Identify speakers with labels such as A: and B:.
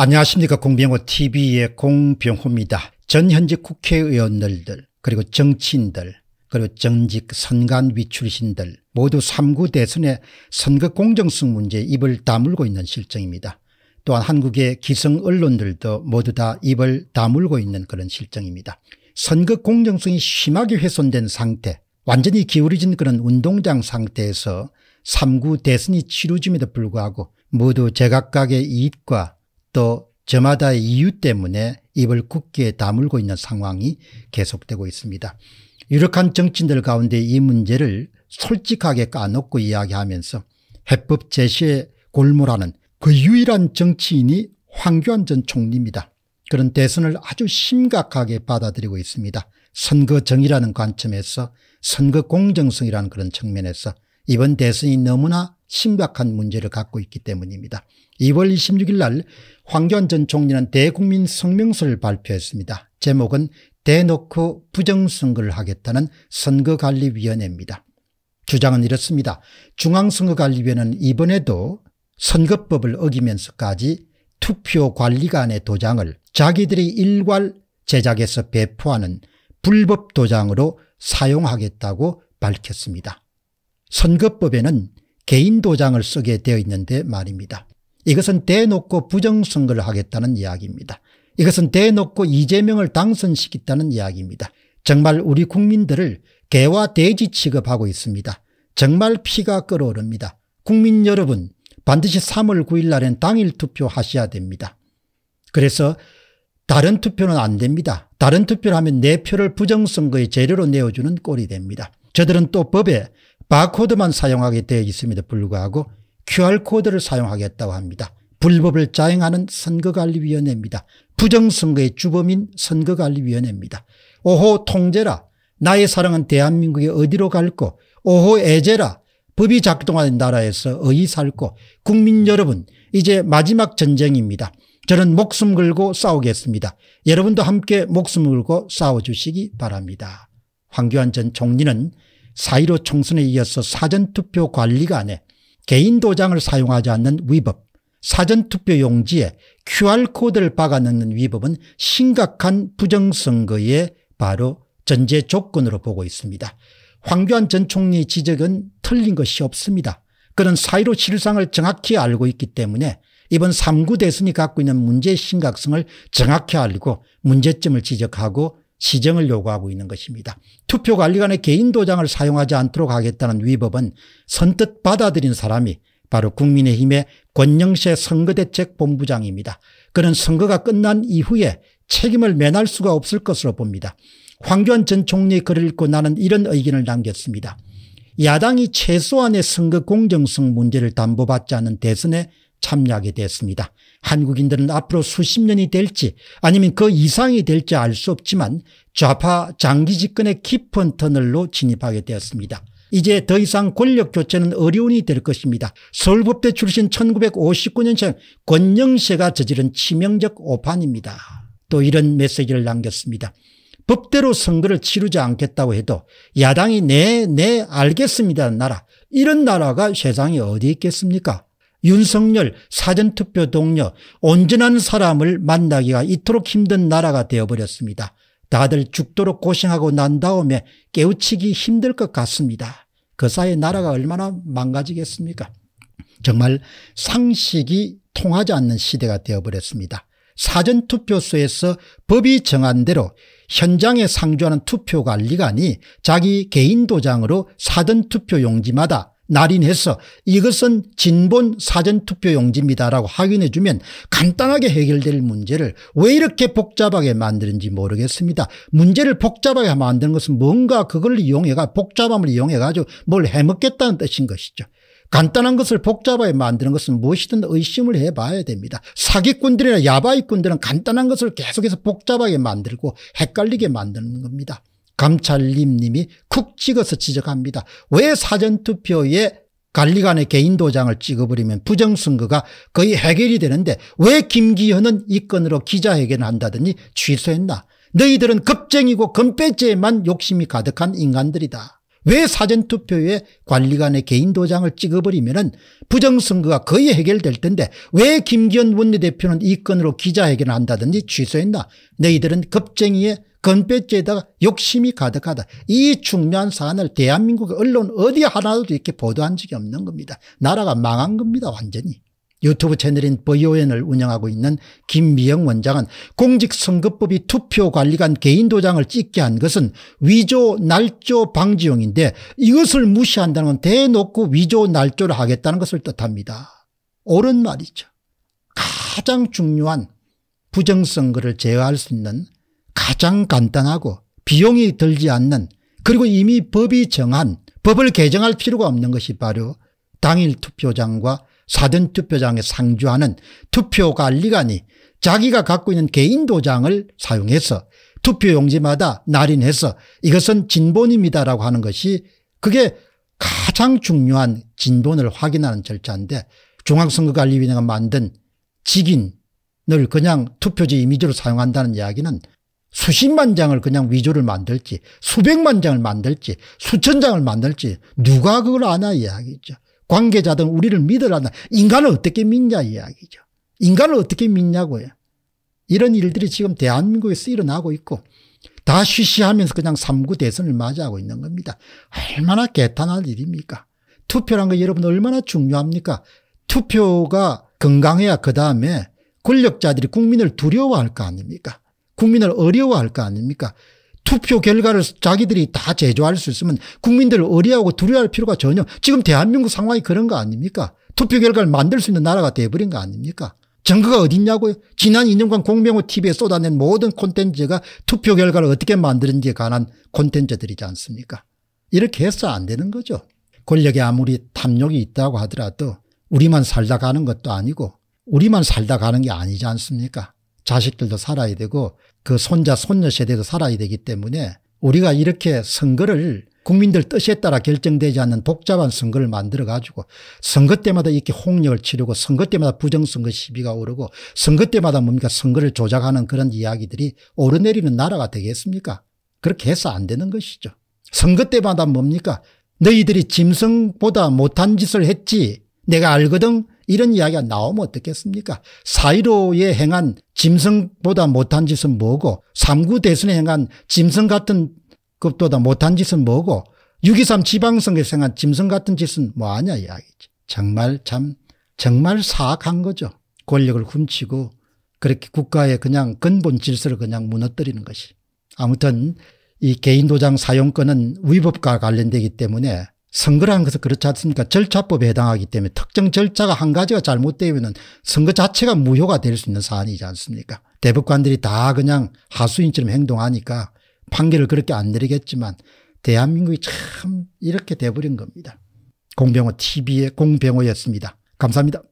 A: 안녕하십니까 공병호 tv의 공병호입니다. 전현직 국회의원들 그리고 정치인들 그리고 정직 선관 위출신들 모두 3구 대선의 선거 공정성 문제에 입을 다물고 있는 실정입니다. 또한 한국의 기성 언론들도 모두 다 입을 다물고 있는 그런 실정입니다. 선거 공정성이 심하게 훼손된 상태 완전히 기울어진 그런 운동장 상태에서 3구 대선이 치루짐에도 불구하고 모두 제각각의 이익과 또 저마다의 이유 때문에 입을 굳게 다물고 있는 상황이 계속되고 있습니다. 유력한 정치인들 가운데 이 문제를 솔직하게 까놓고 이야기하면서 해법 제시에 골몰하는 그 유일한 정치인이 황교안 전 총리입니다. 그런 대선을 아주 심각하게 받아들이고 있습니다. 선거 정의라는 관점에서 선거 공정성이라는 그런 측면에서 이번 대선이 너무나 심각한 문제를 갖고 있기 때문입니다. 2월 26일 날 황교안 전 총리는 대국민 성명서를 발표했습니다. 제목은 대놓고 부정선거를 하겠다는 선거관리위원회입니다. 주장은 이렇습니다. 중앙선거관리위원회는 이번에도 선거법을 어기면서까지 투표관리관의 도장을 자기들이 일괄 제작해서 배포하는 불법 도장으로 사용하겠다고 밝혔습니다. 선거법에는 개인 도장을 쓰게 되어 있는데 말입니다. 이것은 대놓고 부정선거를 하겠다는 이야기입니다. 이것은 대놓고 이재명을 당선시켰다는 이야기입니다. 정말 우리 국민들을 개와 돼지 취급하고 있습니다. 정말 피가 끓어오릅니다. 국민 여러분 반드시 3월 9일 날엔 당일 투표하셔야 됩니다. 그래서 다른 투표는 안 됩니다. 다른 투표를 하면 내 네 표를 부정선거의 재료로 내어주는 꼴이 됩니다. 저들은 또 법에 바코드만 사용하게 되어 있습니다 불구하고 QR코드를 사용하겠다고 합니다. 불법을 자행하는 선거관리위원회입니다. 부정선거의 주범인 선거관리위원회입니다. 오호 통제라 나의 사랑은 대한민국이 어디로 갈고 오호 애제라 법이 작동하는 나라에서 어이 살고 국민 여러분 이제 마지막 전쟁입니다. 저는 목숨 걸고 싸우겠습니다. 여러분도 함께 목숨 걸고 싸워주시기 바랍니다. 황교안 전 총리는 4.15 총선에 이어서 사전투표 관리관에 개인 도장을 사용하지 않는 위법 사전투표 용지에 QR코드를 박아넣는 위법은 심각한 부정선거의 바로 전제 조건으로 보고 있습니다. 황교안 전총리 지적은 틀린 것이 없습니다. 그는 사이로 실상을 정확히 알고 있기 때문에 이번 3구 대선이 갖고 있는 문제의 심각성을 정확히 알고 문제점을 지적하고 시정을 요구하고 있는 것입니다. 투표관리관의 개인 도장을 사용하지 않도록 하겠다는 위법은 선뜻 받아들인 사람이 바로 국민의힘의 권영세 선거대책본부장입니다. 그는 선거가 끝난 이후에 책임을 면할 수가 없을 것으로 봅니다. 황교안 전 총리의 글을 읽고 나는 이런 의견을 남겼습니다. 야당이 최소한의 선거 공정성 문제를 담보받지 않은 대선에 참여하게 됐습니다. 한국인들은 앞으로 수십 년이 될지 아니면 그 이상이 될지 알 수 없지만 좌파 장기 집권의 깊은 터널로 진입하게 되었습니다. 이제 더 이상 권력 교체는 어려운이 될 것입니다. 서울법대 출신 1959년생 권영세가 저지른 치명적 오판입니다. 또 이런 메시지를 남겼습니다. 법대로 선거를 치르지 않겠다고 해도 야당이 네, 네, 알겠습니다. 나라. 이런 나라가 세상에 어디 있겠습니까? 윤석열 사전투표 동료 온전한 사람을 만나기가 이토록 힘든 나라가 되어버렸습니다. 다들 죽도록 고생하고 난 다음에 깨우치기 힘들 것 같습니다. 그 사이 나라가 얼마나 망가지겠습니까? 정말 상식이 통하지 않는 시대가 되어버렸습니다. 사전투표소에서 법이 정한 대로 현장에 상주하는 투표관리관이 자기 개인 도장으로 사전투표 용지마다 날인해서 이것은 진본 사전투표용지입니다라고 확인해 주면 간단하게 해결될 문제를 왜 이렇게 복잡하게 만드는지 모르겠습니다. 문제를 복잡하게 만드는 것은 뭔가 그걸 이용해가 복잡함을 이용해 가지고 뭘 해먹겠다는 뜻인 것이죠. 간단한 것을 복잡하게 만드는 것은 무엇이든 의심을 해봐야 됩니다. 사기꾼들이나 야바이꾼들은 간단한 것을 계속해서 복잡하게 만들고 헷갈리게 만드는 겁니다. 감찰님님이 쿡 찍어서 지적합니다. 왜 사전투표에 관리관의 개인 도장을 찍어버리면 부정선거가 거의 해결이 되는데 왜 김기현은 이 건으로 기자회견을 한다더니 취소했나. 너희들은 겁쟁이고 건배째에만 욕심이 가득한 인간들이다. 왜 사전투표에 관리관의 개인 도장을 찍어버리면 부정선거가 거의 해결될 텐데 왜 김기현 원내대표는 이 건으로 기자회견을 한다든지 취소했나. 너희들은 겁쟁이에 건배죄에다가 욕심이 가득하다. 이 중요한 사안을 대한민국 언론 어디 하나도 이렇게 보도한 적이 없는 겁니다. 나라가 망한 겁니다. 완전히. 유튜브 채널인 버이오엔을 운영하고 있는 김미영 원장은 공직선거법이 투표관리관 개인도장을 찍게 한 것은 위조 날조 방지용인데 이것을 무시한다는 건 대놓고 위조 날조를 하겠다는 것을 뜻합니다. 옳은 말이죠. 가장 중요한 부정선거를 제어할 수 있는 가장 간단하고 비용이 들지 않는 그리고 이미 법이 정한 법을 개정할 필요가 없는 것이 바로 당일 투표장과 사전 투표장에 상주하는 투표관리관이 자기가 갖고 있는 개인 도장을 사용해서 투표용지마다 날인해서 이것은 진본입니다라고 하는 것이 그게 가장 중요한 진본을 확인하는 절차인데 중앙선거관리위원회가 만든 직인을 그냥 투표지 이미지로 사용한다는 이야기는 수십만 장을 그냥 위조를 만들지 수백만 장을 만들지 수천 장을 만들지 누가 그걸 아나 이야기죠. 관계자든 우리를 믿으라나 인간을 어떻게 믿냐 이야기죠. 인간을 어떻게 믿냐고요. 이런 일들이 지금 대한민국에서 일어나고 있고 다 쉬쉬하면서 그냥 3구 대선을 맞이하고 있는 겁니다. 얼마나 개탄할 일입니까? 투표란 거 여러분 얼마나 중요합니까? 투표가 건강해야 그 다음에 권력자들이 국민을 두려워할 거 아닙니까? 국민을 어려워할 거 아닙니까 투표 결과를 자기들이 다 제조할 수 있으면 국민들을 어려워하고 두려워할 필요가 전혀 지금 대한민국 상황이 그런 거 아닙니까 투표 결과를 만들 수 있는 나라가 돼버린 거 아닙니까 정거가 어딨냐고요 지난 2년간 공병호 TV에 쏟아낸 모든 콘텐츠가 투표 결과를 어떻게 만드는지에 관한 콘텐츠들이지 않습니까 이렇게 해서 안 되는 거죠 권력에 아무리 탐욕이 있다고 하더라도 우리만 살다 가는 것도 아니고 우리만 살다 가는 게 아니지 않습니까 자식들도 살아야 되고 그 손자 손녀 세대도 살아야 되기 때문에 우리가 이렇게 선거를 국민들 뜻에 따라 결정되지 않는 복잡한 선거를 만들어 가지고 선거 때마다 이렇게 홍역을 치르고 선거 때마다 부정선거 시비가 오르고 선거 때마다 뭡니까 선거를 조작하는 그런 이야기들이 오르내리는 나라가 되겠습니까 그렇게 해서 안 되는 것이죠 선거 때마다 뭡니까 너희들이 짐승보다 못한 짓을 했지 내가 알거든 이런 이야기가 나오면 어떻겠습니까? 사이로에 행한 짐승보다 못한 짓은 뭐고 삼구 대선에 행한 짐승 같은 것보다 못한 짓은 뭐고 6.23 지방선거에서 행한 짐승 같은 짓은 뭐하냐 이야기지. 정말 참 정말 사악한 거죠. 권력을 훔치고 그렇게 국가의 그냥 근본 질서를 그냥 무너뜨리는 것이. 아무튼 이 개인 도장 사용권은 위법과 관련되기 때문에 선거라는 것은 그렇지 않습니까 절차법에 해당하기 때문에 특정 절차가 한 가지가 잘못되면 선거 자체가 무효가 될 수 있는 사안이지 않습니까 대법관들이 다 그냥 하수인처럼 행동하니까 판결을 그렇게 안 내리겠지만 대한민국이 참 이렇게 돼버린 겁니다. 공병호 TV의 공병호였습니다. 감사합니다.